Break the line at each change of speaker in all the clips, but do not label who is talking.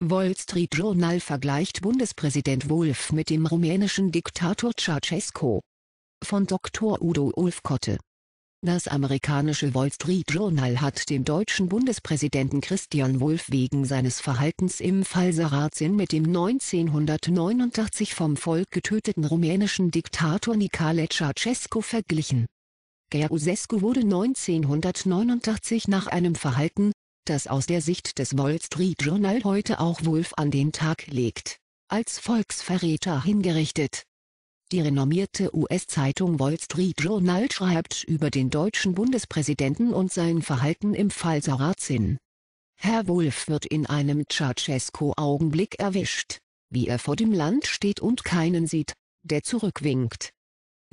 Wall Street Journal vergleicht Bundespräsident Wolf mit dem rumänischen Diktator Ceausescu. Von Dr. Udo Ulfkotte. Das amerikanische Wall Street Journal hat dem deutschen Bundespräsidenten Christian Wolff wegen seines Verhaltens im Fall Sarrazin mit dem 1989 vom Volk getöteten rumänischen Diktator Nicale Ceausescu verglichen. Ceausescu wurde 1989 nach einem Verhalten, das aus der Sicht des Wall Street Journal heute auch Wolf an den Tag legt. Als Volksverräter hingerichtet. Die renommierte US-Zeitung Wall Street Journal schreibt über den deutschen Bundespräsidenten und sein Verhalten im Fall Sarrazin. Herr Wolf wird in einem Ceausescu-Augenblick erwischt, wie er vor dem Land steht und keinen sieht, der zurückwinkt.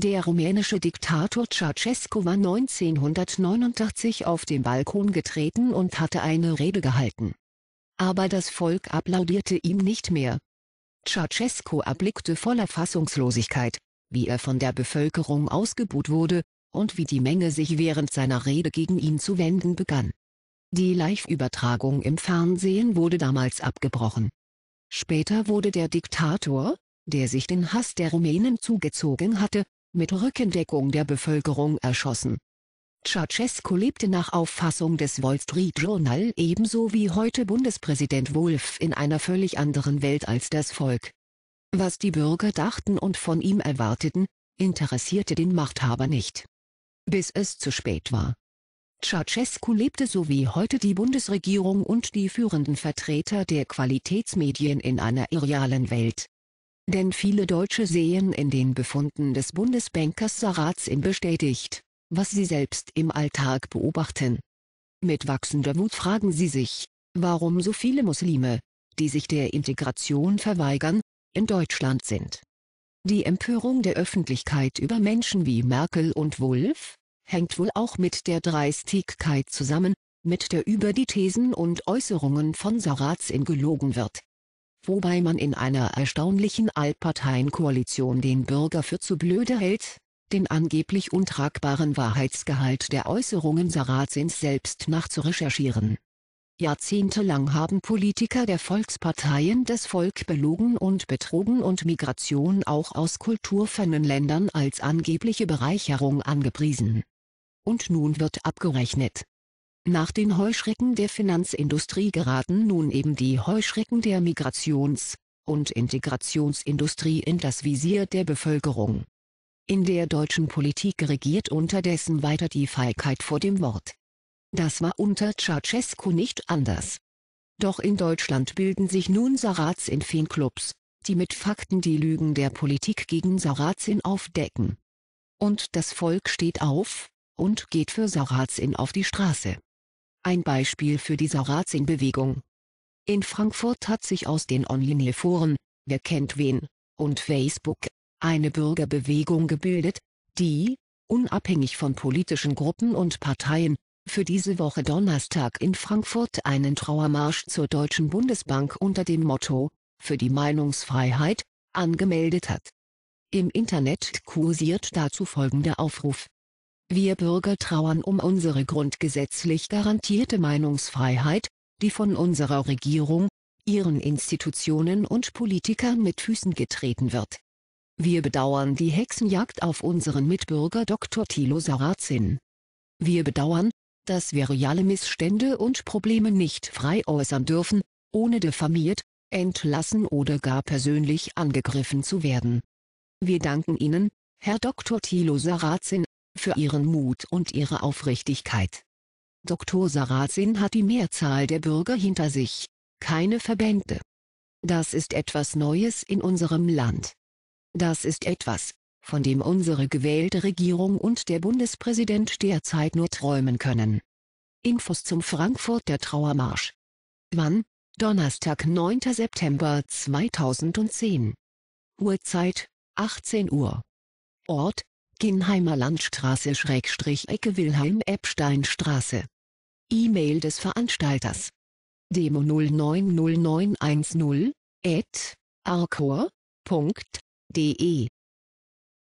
Der rumänische Diktator Ceausescu war 1989 auf dem Balkon getreten und hatte eine Rede gehalten. Aber das Volk applaudierte ihm nicht mehr. Ceausescu erblickte voller Fassungslosigkeit, wie er von der Bevölkerung ausgebuht wurde, und wie die Menge sich während seiner Rede gegen ihn zu wenden begann. Die Live-Übertragung im Fernsehen wurde damals abgebrochen. Später wurde der Diktator, der sich den Hass der Rumänen zugezogen hatte, mit Rückendeckung der Bevölkerung erschossen. Ceausescu lebte nach Auffassung des Wall Street Journal ebenso wie heute Bundespräsident Wolf in einer völlig anderen Welt als das Volk. Was die Bürger dachten und von ihm erwarteten, interessierte den Machthaber nicht. Bis es zu spät war. Ceausescu lebte so wie heute die Bundesregierung und die führenden Vertreter der Qualitätsmedien in einer irrealen Welt denn viele Deutsche sehen in den Befunden des Bundesbankers Sarrazin bestätigt, was sie selbst im Alltag beobachten. Mit wachsender Wut fragen sie sich, warum so viele Muslime, die sich der Integration verweigern, in Deutschland sind. Die Empörung der Öffentlichkeit über Menschen wie Merkel und Wolf, hängt wohl auch mit der Dreistigkeit zusammen, mit der über die Thesen und Äußerungen von Sarrazin gelogen wird wobei man in einer erstaunlichen Altparteienkoalition den Bürger für zu blöde hält, den angeblich untragbaren Wahrheitsgehalt der Äußerungen Sarazins selbst nachzurecherchieren. Jahrzehntelang haben Politiker der Volksparteien das Volk belogen und betrogen und Migration auch aus kulturfernen Ländern als angebliche Bereicherung angepriesen. Und nun wird abgerechnet. Nach den Heuschrecken der Finanzindustrie geraten nun eben die Heuschrecken der Migrations- und Integrationsindustrie in das Visier der Bevölkerung. In der deutschen Politik regiert unterdessen weiter die Feigheit vor dem Wort. Das war unter Ceausescu nicht anders. Doch in Deutschland bilden sich nun sarazin fanclubs die mit Fakten die Lügen der Politik gegen Sarazin aufdecken. Und das Volk steht auf, und geht für Sarazin auf die Straße ein Beispiel für die sarazin bewegung In Frankfurt hat sich aus den Online-Foren, wer kennt wen, und Facebook, eine Bürgerbewegung gebildet, die, unabhängig von politischen Gruppen und Parteien, für diese Woche Donnerstag in Frankfurt einen Trauermarsch zur Deutschen Bundesbank unter dem Motto Für die Meinungsfreiheit angemeldet hat. Im Internet kursiert dazu folgender Aufruf. Wir Bürger trauern um unsere grundgesetzlich garantierte Meinungsfreiheit, die von unserer Regierung, ihren Institutionen und Politikern mit Füßen getreten wird. Wir bedauern die Hexenjagd auf unseren Mitbürger Dr. Thilo Sarrazin. Wir bedauern, dass wir reale Missstände und Probleme nicht frei äußern dürfen, ohne diffamiert, entlassen oder gar persönlich angegriffen zu werden. Wir danken Ihnen, Herr Dr. Thilo Sarrazin, für ihren Mut und ihre Aufrichtigkeit. Dr. Sarazin hat die Mehrzahl der Bürger hinter sich, keine Verbände. Das ist etwas Neues in unserem Land. Das ist etwas, von dem unsere gewählte Regierung und der Bundespräsident derzeit nur träumen können. Infos zum Frankfurter Trauermarsch. Wann? Donnerstag 9. September 2010. Uhrzeit 18 Uhr. Ort Kinheimer Landstraße-Ecke Wilhelm-Epstein-Straße. E-Mail des Veranstalters. Demo 0909110 at arcor.de